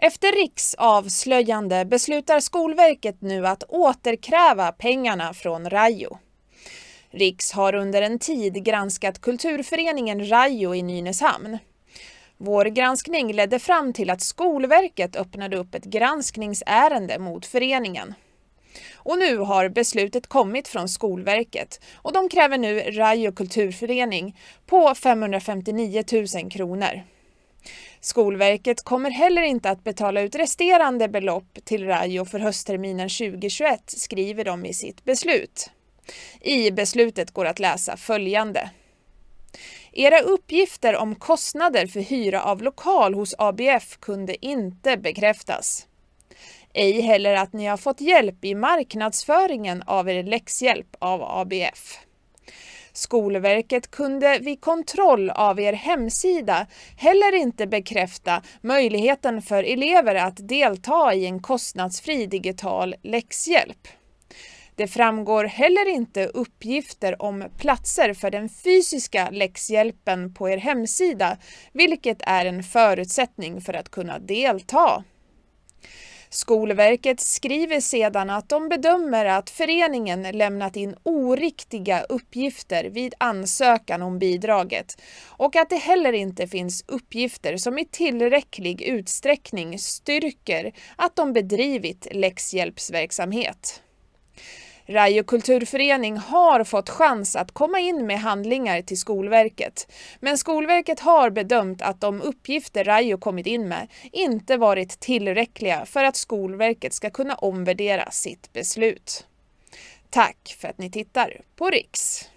Efter Riks avslöjande beslutar Skolverket nu att återkräva pengarna från Rajo. Riks har under en tid granskat kulturföreningen Rajo i Nynäshamn. Vår granskning ledde fram till att Skolverket öppnade upp ett granskningsärende mot föreningen. Och nu har beslutet kommit från Skolverket och de kräver nu Rajo kulturförening på 559 000 kronor. Skolverket kommer heller inte att betala ut resterande belopp till Rajo för höstterminen 2021, skriver de i sitt beslut. I beslutet går att läsa följande. Era uppgifter om kostnader för hyra av lokal hos ABF kunde inte bekräftas. Ej heller att ni har fått hjälp i marknadsföringen av er läxhjälp av ABF. Skolverket kunde vid kontroll av er hemsida heller inte bekräfta möjligheten för elever att delta i en kostnadsfri digital läxhjälp. Det framgår heller inte uppgifter om platser för den fysiska läxhjälpen på er hemsida, vilket är en förutsättning för att kunna delta. Skolverket skriver sedan att de bedömer att föreningen lämnat in oriktiga uppgifter vid ansökan om bidraget och att det heller inte finns uppgifter som i tillräcklig utsträckning styrker att de bedrivit läxhjälpsverksamhet. Rajo kulturförening har fått chans att komma in med handlingar till Skolverket. Men Skolverket har bedömt att de uppgifter Rajo kommit in med inte varit tillräckliga för att Skolverket ska kunna omvärdera sitt beslut. Tack för att ni tittar på Riks.